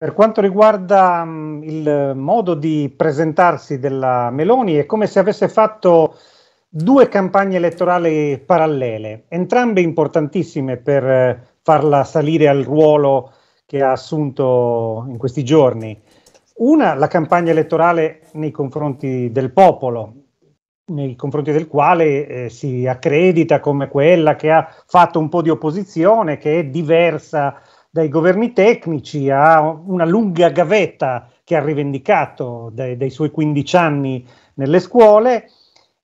Per quanto riguarda mh, mm, il modo di presentarsi della Meloni, è come se avesse fatto due campagne elettorali parallele, entrambe importantissime per eh, farla salire al ruolo che ha assunto in questi giorni. Una, la campagna elettorale nei confronti del popolo, nei confronti del quale eh, si accredita come quella che ha fatto un po' di opposizione, che è diversa dai governi tecnici a una lunga gavetta che ha rivendicato dai, dai suoi 15 anni nelle scuole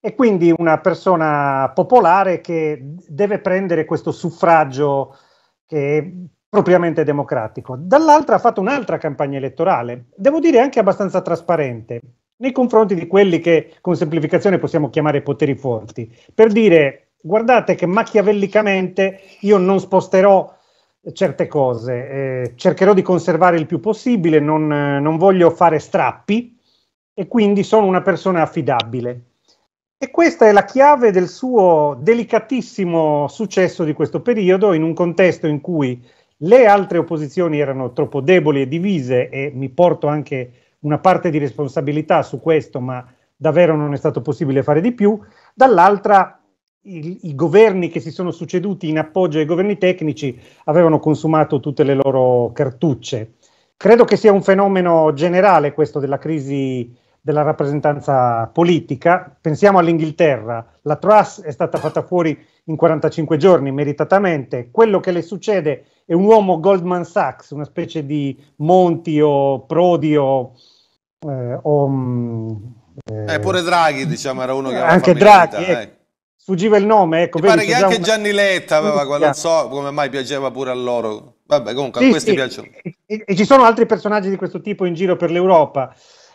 e quindi una persona popolare che deve prendere questo suffragio che è propriamente democratico. Dall'altra ha fatto un'altra campagna elettorale, devo dire anche abbastanza trasparente, nei confronti di quelli che con semplificazione possiamo chiamare poteri forti, per dire guardate che machiavellicamente io non sposterò certe cose. Eh, cercherò di conservare il più possibile, non, eh, non, voglio fare strappi e quindi sono una persona affidabile. E questa è la chiave del suo delicatissimo successo di questo periodo in un contesto in cui le altre opposizioni erano troppo deboli e divise e mi porto anche una parte di responsabilità su questo, ma davvero non è stato possibile fare di più. Dall'altra i, i, governi che si sono succeduti in appoggio ai governi tecnici avevano consumato tutte le loro cartucce. Credo che sia un fenomeno generale questo della crisi della rappresentanza politica. Pensiamo all'Inghilterra, la Truss è stata fatta fuori in 45 giorni, meritatamente. Quello che le succede è un uomo Goldman Sachs, una specie di Monti o Prodi o... Eh, o mm, eh, pure Draghi, diciamo, era uno che... Aveva Anche Draghi, eh, sfuggiva il nome, ecco. Mi pare che anche una... Gianni Letta aveva, non so come mai piaceva pure a loro. Vabbè, comunque sì, a questi sì. piacciono. E, e ci sono altri personaggi di questo tipo in giro per l'Europa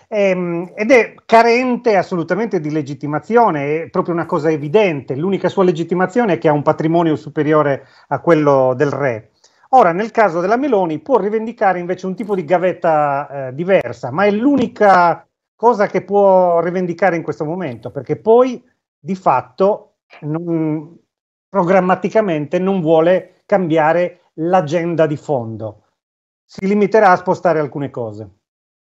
ehm, ed è carente assolutamente di legittimazione, è proprio una cosa evidente. L'unica sua legittimazione è che ha un patrimonio superiore a quello del re. Ora, nel caso della Meloni, può rivendicare invece un tipo di gavetta eh, diversa, ma è l'unica cosa che può rivendicare in questo momento, perché poi di fatto non, programmaticamente non vuole cambiare l'agenda di fondo, si limiterà a spostare alcune cose.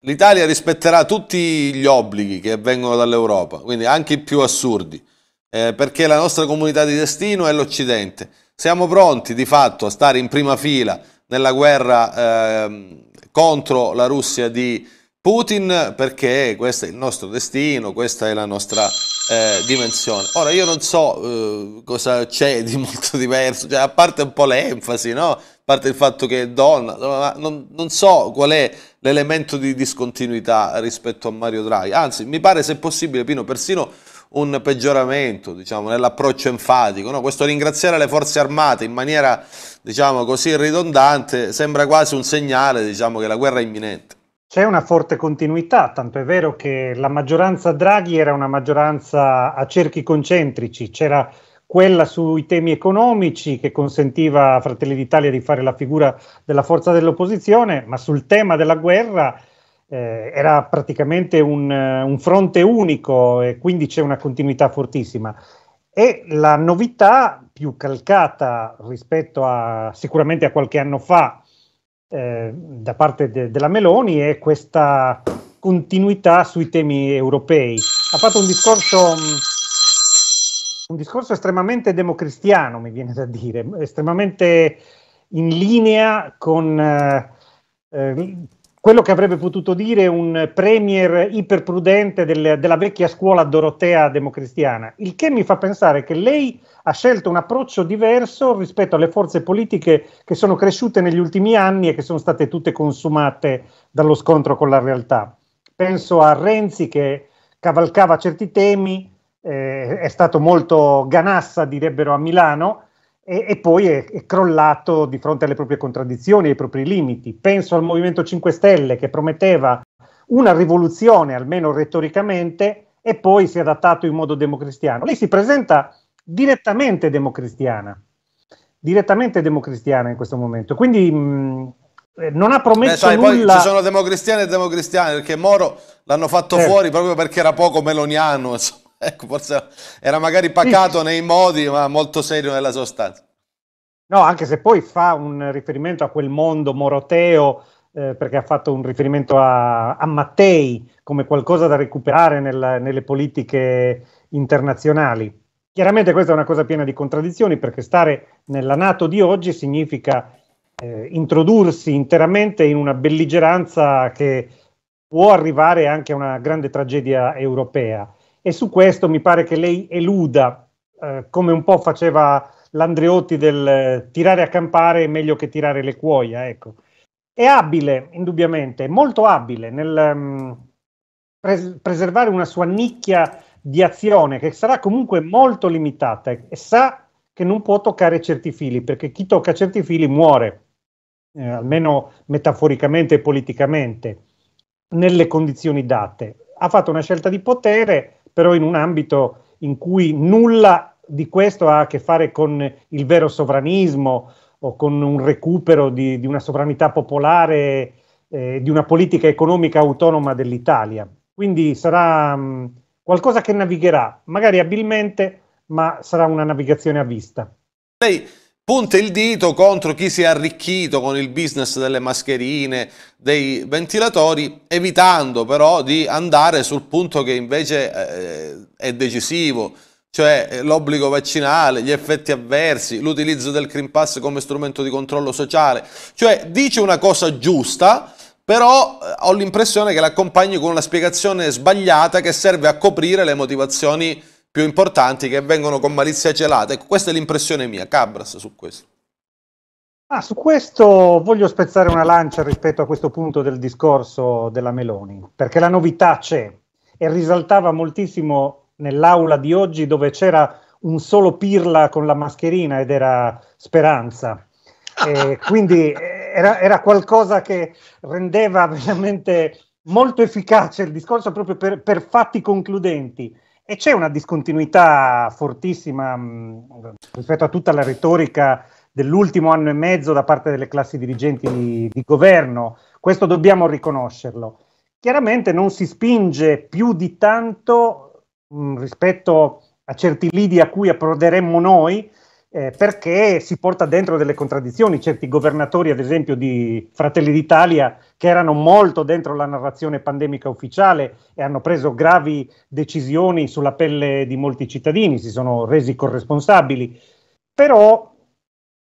L'Italia rispetterà tutti gli obblighi che vengono dall'Europa, quindi anche i più assurdi, eh, perché la nostra comunità di destino è l'Occidente. Siamo pronti di fatto a stare in prima fila nella guerra eh, contro la Russia di Putin perché questo è il nostro destino, questa è la nostra eh, dimensione. Ora io non so eh, cosa c'è di molto diverso, cioè, a parte un po' l'enfasi, no? a parte il fatto che è donna, ma non, non so qual è l'elemento di discontinuità rispetto a Mario Draghi, anzi mi pare se possibile Pino persino un peggioramento diciamo, nell'approccio enfatico. No? Questo ringraziare le forze armate in maniera diciamo, così ridondante sembra quasi un segnale diciamo, che la guerra è imminente. C'è una forte continuità, tanto è vero che la maggioranza Draghi era una maggioranza a cerchi concentrici, c'era quella sui temi economici che consentiva a Fratelli d'Italia di fare la figura della forza dell'opposizione, ma sul tema della guerra eh, era praticamente un, eh, un fronte unico e quindi c'è una continuità fortissima. E la novità più calcata rispetto a sicuramente a qualche anno fa, eh, da parte de- della Meloni è questa continuità sui temi europei. Ha fatto un discorso, mm, un discorso estremamente democristiano, mi viene da dire, estremamente in linea con eh, eh quello che avrebbe potuto dire un premier iperprudente del, della vecchia scuola dorotea democristiana, il che mi fa pensare che lei ha scelto un approccio diverso rispetto alle forze politiche che sono cresciute negli ultimi anni e che sono state tutte consumate dallo scontro con la realtà. Penso a Renzi che cavalcava certi temi, eh, è stato molto ganassa, direbbero a Milano, e, e poi è, è, crollato di fronte alle proprie contraddizioni, ai propri limiti. Penso al Movimento 5 Stelle che prometteva una rivoluzione, almeno retoricamente, e poi si è adattato in modo democristiano. Lei si presenta direttamente democristiana, direttamente democristiana in questo momento. Quindi mh, eh, non ha promesso Beh, sai, nulla. Poi ci sono democristiani e democristiani perché Moro l'hanno fatto certo. fuori proprio perché era poco meloniano. Insomma. ecco, forse era magari pacato sì. nei modi, ma molto serio nella sostanza. No, anche se poi fa un riferimento a quel mondo moroteo, eh, perché ha fatto un riferimento a, a Mattei come qualcosa da recuperare nella, nelle politiche internazionali. Chiaramente questa è una cosa piena di contraddizioni, perché stare nella Nato di oggi significa eh, introdursi interamente in una belligeranza che può arrivare anche a una grande tragedia europea e su questo mi pare che lei eluda, eh, come un po' faceva l'Andreotti del eh, tirare a campare è meglio che tirare le cuoia, ecco. È abile, indubbiamente, molto abile nel um, pres- preservare una sua nicchia di azione che sarà comunque molto limitata e sa che non può toccare certi fili, perché chi tocca certi fili muore, eh, almeno metaforicamente e politicamente, nelle condizioni date. Ha fatto una scelta di potere però in un ambito in cui nulla di questo ha a che fare con il vero sovranismo o con un recupero di, di una sovranità popolare, eh, di una politica economica autonoma dell'Italia. Quindi sarà mh, mm, qualcosa che navigherà, magari abilmente, ma sarà una navigazione a vista. Lei punta il dito contro chi si è arricchito con il business delle mascherine, dei ventilatori, evitando però di andare sul punto che invece eh, è decisivo, cioè eh, l'obbligo vaccinale, gli effetti avversi, l'utilizzo del Green Pass come strumento di controllo sociale. Cioè dice una cosa giusta, però eh, ho l'impressione che l'accompagni con una spiegazione sbagliata che serve a coprire le motivazioni più importanti che vengono con malizia celata. Ecco, questa è l'impressione mia, Cabras, su questo. Ah, su questo voglio spezzare una lancia rispetto a questo punto del discorso della Meloni, perché la novità c'è e risaltava moltissimo nell'aula di oggi dove c'era un solo pirla con la mascherina ed era Speranza. E quindi era, era, qualcosa che rendeva veramente molto efficace il discorso proprio per, per fatti concludenti e c'è una discontinuità fortissima mh, rispetto a tutta la retorica dell'ultimo anno e mezzo da parte delle classi dirigenti di, di governo. Questo dobbiamo riconoscerlo. Chiaramente non si spinge più di tanto mh, rispetto a certi lidi a cui approderemmo noi, eh, perché si porta dentro delle contraddizioni. Certi governatori, ad esempio, di Fratelli d'Italia, che erano molto dentro la narrazione pandemica ufficiale e hanno preso gravi decisioni sulla pelle di molti cittadini, si sono resi corresponsabili. Però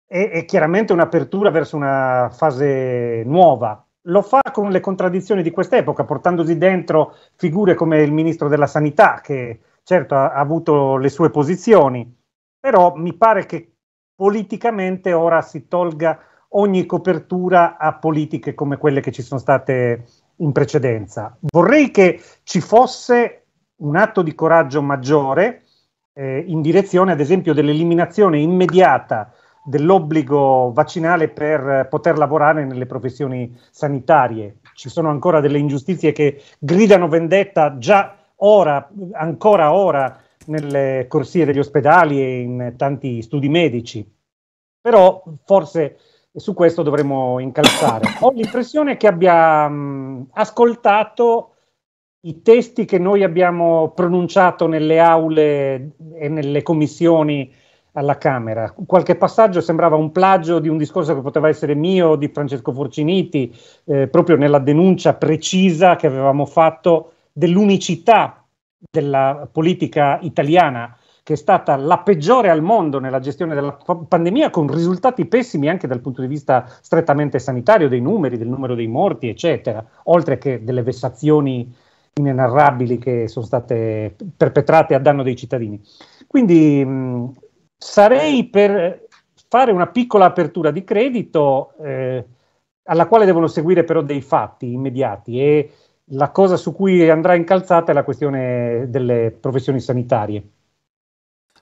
è, è chiaramente un'apertura verso una fase nuova. Lo fa con le contraddizioni di quest'epoca, portandosi dentro figure come il ministro della Sanità, che certo ha, ha avuto le sue posizioni, però mi pare che politicamente ora si tolga ogni copertura a politiche come quelle che ci sono state in precedenza. Vorrei che ci fosse un atto di coraggio maggiore eh, in direzione, ad esempio, dell'eliminazione immediata dell'obbligo vaccinale per poter lavorare nelle professioni sanitarie. Ci sono ancora delle ingiustizie che gridano vendetta già ora, ancora ora, nelle corsie degli ospedali e in tanti studi medici, però forse su questo dovremmo incalzare. Ho l'impressione che abbia mh, ascoltato i testi che noi abbiamo pronunciato nelle aule e nelle commissioni alla Camera. Qualche passaggio sembrava un plagio di un discorso che poteva essere mio di Francesco Forciniti, eh, proprio nella denuncia precisa che avevamo fatto dell'unicità della politica italiana, che è stata la peggiore al mondo nella gestione della pandemia, con risultati pessimi anche dal punto di vista strettamente sanitario, dei numeri, del numero dei morti, eccetera, oltre che delle vessazioni inenarrabili che sono state perpetrate a danno dei cittadini. Quindi mh, sarei per fare una piccola apertura di credito eh, alla quale devono seguire però dei fatti immediati e la cosa su cui andrà incalzata è la questione delle professioni sanitarie.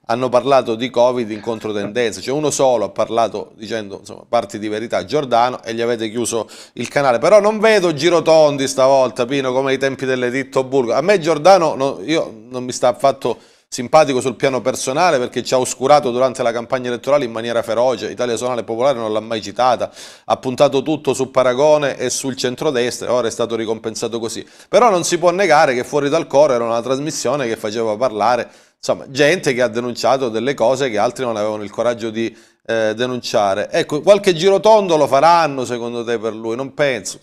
Hanno parlato di Covid in controtendenza, cioè uno solo ha parlato dicendo insomma, parti di verità, Giordano, e gli avete chiuso il canale. Però non vedo girotondi stavolta, Pino, come ai tempi dell'editto Burgo. A me Giordano, no, io, non mi sta affatto simpatico sul piano personale perché ci ha oscurato durante la campagna elettorale in maniera feroce, Italia Sonale Popolare non l'ha mai citata, ha puntato tutto su Paragone e sul centrodestra, e ora è stato ricompensato così. Però non si può negare che fuori dal coro era una trasmissione che faceva parlare insomma, gente che ha denunciato delle cose che altri non avevano il coraggio di eh, denunciare. Ecco, qualche girotondo lo faranno secondo te per lui? Non penso.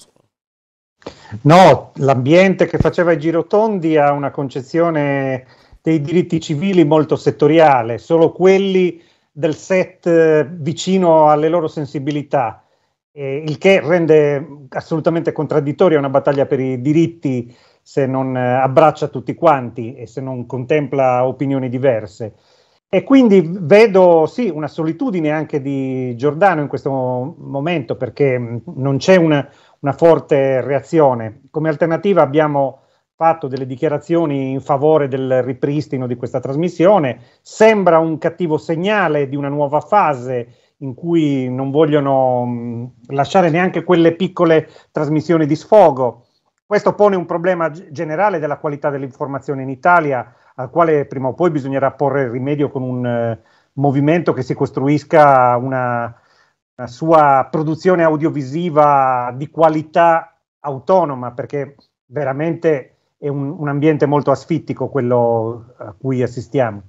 No, l'ambiente che faceva i girotondi ha una concezione dei diritti civili molto settoriale, solo quelli del set eh, vicino alle loro sensibilità, eh, il che rende assolutamente contraddittoria una battaglia per i diritti se non eh, abbraccia tutti quanti e se non contempla opinioni diverse. E quindi vedo sì una solitudine anche di Giordano in questo momento perché mm, non c'è una, una, forte reazione. Come alternativa abbiamo fatto delle dichiarazioni in favore del ripristino di questa trasmissione. Sembra un cattivo segnale di una nuova fase in cui non vogliono mm, lasciare neanche quelle piccole trasmissioni di sfogo. Questo pone un problema generale della qualità dell'informazione in Italia, al quale prima o poi bisognerà porre rimedio con un eh, movimento che si costruisca una, una sua produzione audiovisiva di qualità autonoma, perché veramente è un, un ambiente molto asfittico quello a cui assistiamo.